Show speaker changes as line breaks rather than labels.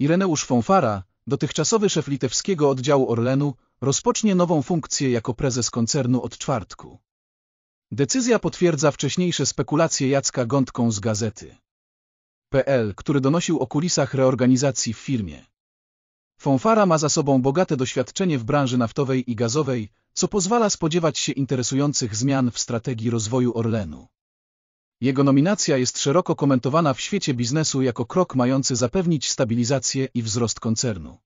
Ireneusz Fonfara, dotychczasowy szef litewskiego oddziału Orlenu, rozpocznie nową funkcję jako prezes koncernu od czwartku. Decyzja potwierdza wcześniejsze spekulacje Jacka Gądką z gazety. PL, który donosił o kulisach reorganizacji w firmie. Fonfara ma za sobą bogate doświadczenie w branży naftowej i gazowej, co pozwala spodziewać się interesujących zmian w strategii rozwoju Orlenu. Jego nominacja jest szeroko komentowana w świecie biznesu jako krok mający zapewnić stabilizację i wzrost koncernu.